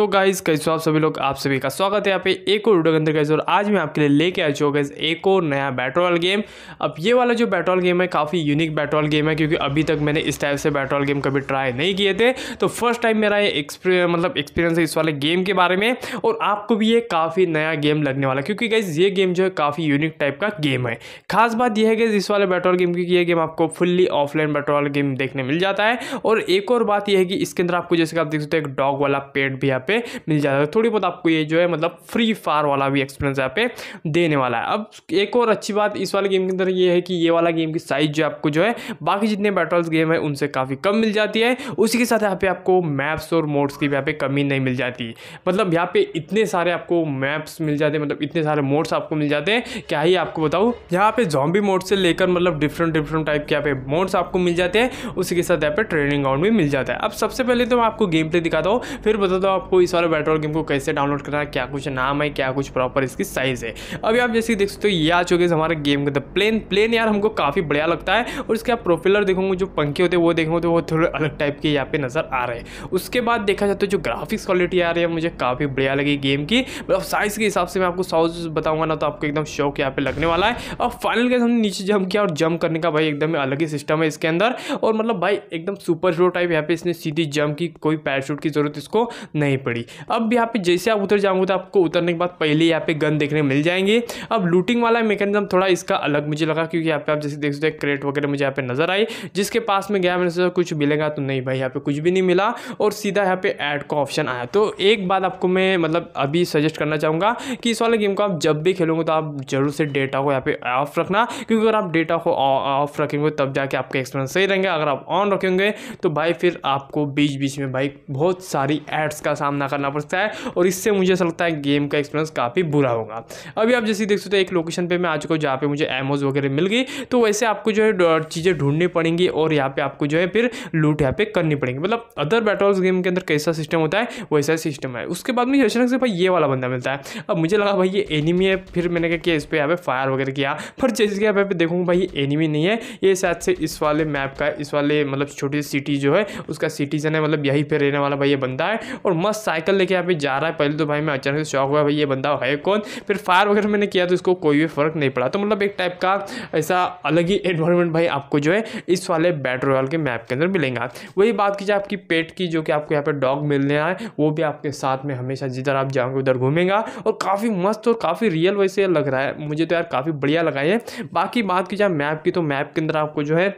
तो गाइज कैसे आप सभी लोग आप सभी का स्वागत है यहाँ पे एक और वीडियो के अंदर गाइज और आज मैं आपके लिए लेके आ चुका हूँ एक और नया बैटरॉल गेम अब ये वाला जो बैटरॉल गेम है काफ़ी यूनिक बैटरॉल गेम है क्योंकि अभी तक मैंने इस टाइप से बैटरॉल गेम कभी ट्राई नहीं किए थे तो फर्स्ट टाइम मेरा ये एक्सपीरियंस मतलब एक्सपीरियंस है इस वाले गेम के बारे में और आपको भी ये काफ़ी नया गेम लगने वाला क्योंकि गाइज ये गेम जो है काफ़ी यूनिक टाइप का गेम है खास बात यह है गाइज इस वाले बैटरॉल गेम की ये गेम आपको फुल्ली ऑफलाइन बैटरॉल गेम देखने मिल जाता है और एक और बात यह है कि इसके अंदर आपको जैसे आप देख सकते हैं एक डॉग वाला पेट भी यहाँ पे मिल जाता है तो थोड़ी बहुत आपको ये जो है मतलब फ्री फायर वाला भी एक्सपीरियंस यहाँ पे देने वाला है अब एक और अच्छी बात इस वाले गेम के अंदर ये है कि ये वाला गेम की साइज़ जो आपको जो है बाकी जितने बैटल्स गेम है उनसे काफ़ी कम मिल जाती है उसी के साथ यहाँ पे आपको मैप्स और मोड्स की यहाँ पे कमी नहीं मिल जाती मतलब यहाँ पे इतने सारे आपको मैप्स मिल जाते हैं मतलब इतने सारे मोड्स आपको मिल जाते हैं क्या ही आपको बताऊँ यहाँ पे जॉम्बी मोड से लेकर मतलब डिफरेंट डिफरेंट टाइप के यहाँ पे मोड्स आपको मिल जाते हैं उसी के साथ यहाँ पे ट्रेनिंग ग्राउंड भी मिल जाता है अब सबसे पहले तो मैं आपको गेम प्ले दिखाता हूँ फिर बताता हूँ आपको आपको इस वाले बैटल गेम को कैसे डाउनलोड करना है क्या कुछ नाम है क्या कुछ प्रॉपर इसकी साइज़ है अभी आप जैसे देख सकते हो ये आ चुके हमारे गेम का प्लेन प्लेन यार हमको काफ़ी बढ़िया लगता है और इसके आप प्रोफिलर देखोगे जो पंखे होते हैं वो देखोगे तो वो थोड़े अलग टाइप के यहाँ पे नज़र आ रहे हैं उसके बाद देखा जाता तो है जो ग्राफिक्स क्वालिटी आ रही है मुझे काफ़ी बढ़िया लगी गेम की मतलब साइज़ के हिसाब से मैं आपको साउज बताऊँगा ना तो आपको एकदम शौक यहाँ पे लगने वाला है और फाइनल के हमने नीचे जम किया और जंप करने का भाई एकदम अलग ही सिस्टम है इसके अंदर और मतलब भाई एकदम सुपर हीरो टाइप यहाँ पे इसने सीधी जंप की कोई पैराशूट की जरूरत इसको नहीं पड़ी अब यहाँ पे जैसे आप उतर जाओगे तो आपको उतरने के बाद पहले यहाँ पे गन देखने मिल जाएंगे अब लूटिंग वाला मेकेनिज्म थोड़ा इसका अलग मुझे लगा क्योंकि यहाँ पे आप जैसे देख सकते क्रेट वगैरह मुझे यहाँ पे नजर आई जिसके पास में गया मैंने सोचा कुछ मिलेगा तो नहीं भाई यहाँ पे कुछ भी नहीं मिला और सीधा यहाँ पे ऐड का ऑप्शन आया तो एक बात आपको मैं मतलब अभी सजेस्ट करना चाहूँगा कि इस वाले गेम को आप जब भी खेलोगे तो आप जरूर से डेटा को यहाँ पे ऑफ रखना क्योंकि अगर आप डेटा को ऑफ रखेंगे तब जाके आपके एक्सपीरियंस सही रहेंगे अगर आप ऑन रखेंगे तो भाई फिर आपको बीच बीच में भाई बहुत सारी एड्स का सामना सामना करना पड़ सकता है और इससे मुझे ऐसा लगता है गेम का एक्सपीरियंस काफ़ी बुरा होगा अभी आप जैसे देख सकते हो एक लोकेशन पर मैं आ चुका हूँ जहाँ पर मुझे एमोज वगैरह मिल गई तो वैसे आपको जो है चीज़ें ढूंढनी पड़ेंगी और यहाँ पर आपको जो है फिर लूट यहाँ पे करनी पड़ेगी मतलब अदर बैटल गेम के अंदर कैसा सिस्टम होता है वैसा सिस्टम है उसके बाद मुझे अचानक से भाई ये वाला बंदा मिलता है अब मुझे लगा भाई ये एनिमी है फिर मैंने क्या किया इस पर यहाँ पे फायर वगैरह किया फिर जैसे कि यहाँ पे देखूँ भाई ये एनिमी नहीं है ये शायद से इस वाले मैप का इस वाले मतलब छोटी सिटी जो है उसका सिटीजन है मतलब यहीं पर रहने वाला भाई ये बंदा है और मस्त साइकिल लेके यहाँ पे जा रहा है पहले तो भाई मैं अचानक से शौक हुआ भाई ये बंदा है कौन फिर फायर वगैरह मैंने किया तो इसको कोई भी फर्क नहीं पड़ा तो मतलब एक टाइप का ऐसा अलग ही एनवायरमेंट भाई आपको जो है इस वाले बैटरी रॉयल के मैप के अंदर मिलेगा वही बात की जाए आपकी पेट की जो कि आपको यहाँ पर डॉग मिलने आए वो भी आपके साथ में हमेशा जिधर आप जाओगे उधर घूमेगा और काफ़ी मस्त और काफ़ी रियल वैसे लग रहा है मुझे तो यार काफ़ी बढ़िया लगा है बाकी बात की जाए मैप की तो मैप के अंदर आपको जो है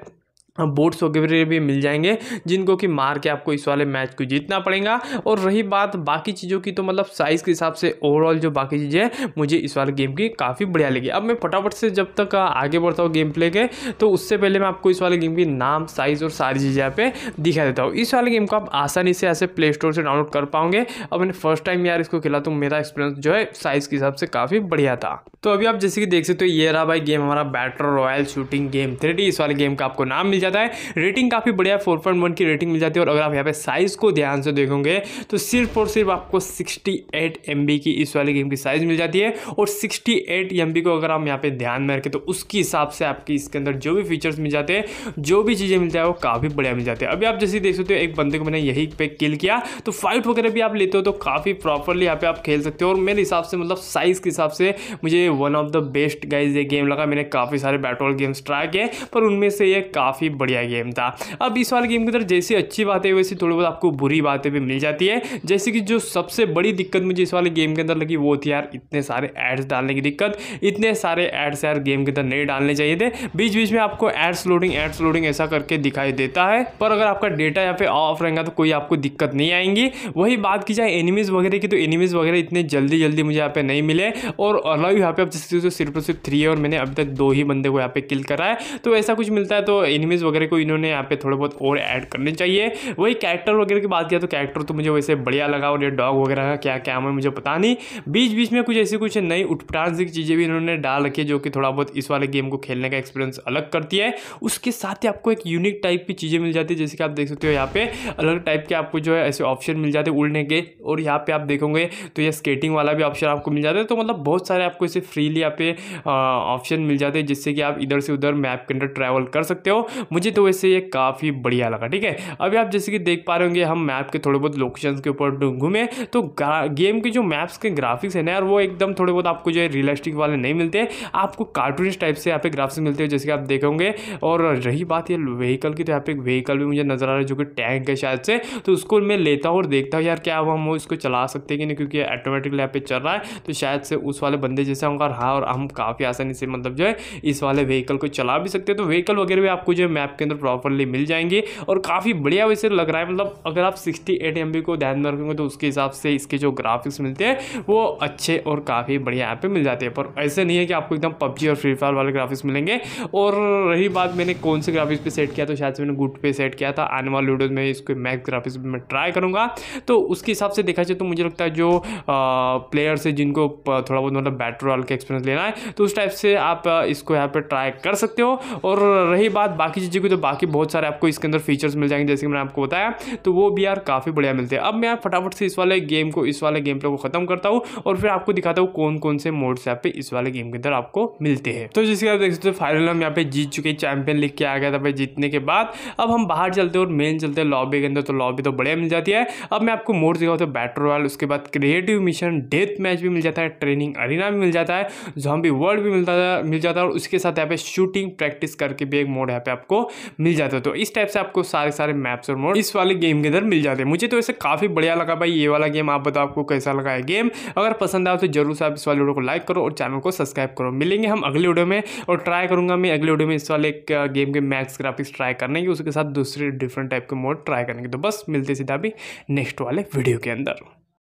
बोट्स वगैरह भी मिल जाएंगे जिनको कि मार के आपको इस वाले मैच को जीतना पड़ेगा और रही बात बाकी चीज़ों की तो मतलब साइज़ के हिसाब से ओवरऑल जो बाकी चीज़ें मुझे इस वाले गेम की काफ़ी बढ़िया लगी अब मैं फटाफट से जब तक आगे बढ़ता हूँ गेम प्ले के तो उससे पहले मैं आपको इस वाले गेम की नाम साइज़ और सारी चीज़ें पे दिखा देता हूँ इस वाले गेम को आप आसानी से ऐसे प्ले स्टोर से डाउनलोड कर पाओगे अब मैंने फर्स्ट टाइम यार इसको खेला तो मेरा एक्सपीरियंस जो है साइज़ के हिसाब से काफ़ी बढ़िया था तो अभी आप जैसे कि देख सकते हो ये रहा भाई गेम हमारा battle royale shooting game three इस वाले गेम का आपको नाम मिल जाता है रेटिंग काफ़ी बढ़िया फोर पॉइंट वन की रेटिंग मिल जाती है और अगर आप यहाँ पे साइज़ को ध्यान से देखोगे तो सिर्फ और सिर्फ आपको सिक्सटी एट की इस वाली गेम की साइज़ मिल जाती है और सिक्सटी एट को अगर हम यहाँ पे ध्यान में रखें तो उसके हिसाब से आपकी इसके अंदर जो भी फीचर्स मिल जाते हैं जो भी चीज़ें मिलती है वो काफ़ी बढ़िया मिल जाती है अभी आप जैसे देख सकते हो एक बंदे को मैंने यही पे किल किया तो फाइट वगैरह भी आप लेते हो तो काफ़ी प्रॉपरली यहाँ पे आप खेल सकते हो और मेरे हिसाब से मतलब साइज़ के हिसाब से मुझे one of the best guys ये गेम लगा मैंने काफ़ी सारे बैटबॉल गेम्स ट्राई किए पर उनमें से ये काफ़ी बढ़िया गेम था अब इस वाले गेम के अंदर जैसी अच्छी बातें वैसी थोड़ी बहुत आपको बुरी बातें भी मिल जाती है जैसे कि जो सबसे बड़ी दिक्कत मुझे इस वाले गेम के अंदर लगी वो थी यार इतने सारे एड्स डालने की दिक्कत इतने सारे एड्स यार गेम के अंदर नहीं डालने चाहिए थे बीच बीच में आपको एड्स लोडिंग एड्स लोडिंग ऐसा करके दिखाई देता है पर अगर आपका डेटा यहाँ पे ऑफ रहेगा तो कोई आपको दिक्कत नहीं आएंगी वही बात की जाए एनिमीज़ वगैरह की तो एनिमीज़ वगैरह इतने जल्दी जल्दी मुझे यहाँ पे नहीं मिले और अलग यहाँ पे आप जिस सिर्फ और सिर्फ थ्री है और मैंने अभी तक दो ही बंदे को यहाँ पे किल करा है तो ऐसा कुछ मिलता है तो एनिमीज़ चीज़ वगैरह को इन्होंने यहाँ पे थोड़ा बहुत और ऐड करने चाहिए वही कैरेक्टर वगैरह की बात किया तो कैरेक्टर तो मुझे वैसे बढ़िया लगा और ये डॉग वगैरह का क्या क्या है मुझे पता नहीं बीच बीच में कुछ ऐसी कुछ नई उठपटान सी चीज़ें भी इन्होंने डाल रखी है जो कि थोड़ा बहुत इस वाले गेम को खेलने का एक्सपीरियंस अलग करती है उसके साथ ही आपको एक यूनिक टाइप की चीज़ें मिल जाती है जैसे कि आप देख सकते हो यहाँ पे अलग टाइप के आपको जो है ऐसे ऑप्शन मिल जाते हैं उड़ने के और यहाँ पे आप देखोगे तो ये स्केटिंग वाला भी ऑप्शन आपको मिल जाता है तो मतलब बहुत सारे आपको इसे फ्रीली यहाँ पे ऑप्शन मिल जाते हैं जिससे कि आप इधर से उधर मैप के अंदर ट्रैवल कर सकते हो मुझे तो वैसे ये काफ़ी बढ़िया लगा ठीक है अभी आप जैसे कि देख पा रहे होंगे हम मैप के थोड़े बहुत लोकेशन के ऊपर घूमे तो गेम के जो मैप्स के ग्राफिक्स हैं ना यार वो एकदम थोड़े बहुत आपको जो है रियलिस्टिक वाले नहीं मिलते आपको कार्टूनिस्ट टाइप से यहाँ पे ग्राफिक्स मिलते हैं जैसे कि आप देखेंगे और रही बात ये व्हीकल की तो यहाँ पे एक व्हीकल भी मुझे नज़र आ रहा है जो कि टैंक है शायद से तो उसको मैं लेता हूँ और देखता हूँ यार क्या हम इसको चला सकते हैं कि नहीं क्योंकि ऑटोमेटिकली यहाँ पे चल रहा है तो शायद से उस वाले बंदे जैसे होंगे और हाँ और हम काफ़ी आसानी से मतलब जो है इस वाले व्हीकल को चला भी सकते हैं तो व्हीकल वगैरह भी आपको जो है आपके अंदर प्रॉपरली मिल जाएंगे और काफ़ी बढ़िया वैसे लग रहा है मतलब अगर आप सिक्सटी एट एम को ध्यान में रखेंगे तो उसके हिसाब से इसके जो ग्राफिक्स मिलते हैं वो अच्छे और काफ़ी बढ़िया यहाँ पर मिल जाते हैं पर ऐसे नहीं है कि आपको एकदम पबजी और फ्री फायर वाले ग्राफिक्स मिलेंगे और रही बात मैंने कौन से ग्राफिक्स पर सेट किया तो शायद से मैंने गुड पे सेट किया था आने वाले वीडियोज़ में इसको मैक्स ग्राफिक्स में ट्राई करूँगा तो उसके हिसाब से देखा जाए तो मुझे लगता है जो प्लेयर्स है जिनको थोड़ा बहुत मतलब बैटर वाल का एक्सपीरियंस लेना है तो उस टाइप से आप इसको यहाँ पर ट्राई कर सकते हो और रही बात बाकी लीजिएगा तो बाकी बहुत सारे आपको इसके अंदर फीचर्स मिल जाएंगे जैसे कि मैंने आपको बताया तो वो भी यार काफ़ी बढ़िया मिलते हैं अब मैं फटाफट से इस वाले गेम को इस वाले गेम प्ले को खत्म करता हूँ और फिर आपको दिखाता हूँ कौन कौन से मोड्स यहाँ पे इस वाले गेम के अंदर आपको मिलते हैं तो जैसे आप देख सकते हो फाइनल हम यहाँ पे जीत चुके चैंपियन लिख के आ गया था भाई जीतने के बाद अब हम बाहर चलते हैं और मेन चलते हैं लॉबी के अंदर तो लॉबी तो बढ़िया मिल जाती है अब मैं आपको मोड दिखाता हूँ बैटर वाल उसके बाद क्रिएटिव मिशन डेथ मैच भी मिल जाता है ट्रेनिंग अरिना भी मिल जाता है जो वर्ल्ड भी मिलता मिल जाता है और उसके साथ यहाँ पे शूटिंग प्रैक्टिस करके भी एक मोड यहाँ पे आपको मिल जाता है तो इस टाइप से आपको सारे सारे मैप्स और मोड इस वाले गेम के अंदर मिल जाते हैं मुझे तो ऐसे काफ़ी बढ़िया लगा भाई ये वाला गेम आप बताओ आपको कैसा लगा है गेम अगर पसंद आए तो जरूर से आप इस वाले वीडियो को लाइक करो और चैनल को सब्सक्राइब करो मिलेंगे हम अगले वीडियो में और ट्राई करूंगा मैं अगले वीडियो में इस वाले गेम के मैक्स ग्राफिक्स ट्राई करने की उसके साथ दूसरे डिफरेंट टाइप के मोड ट्राई करने की तो बस मिलते सीधा भी नेक्स्ट वाले वीडियो के अंदर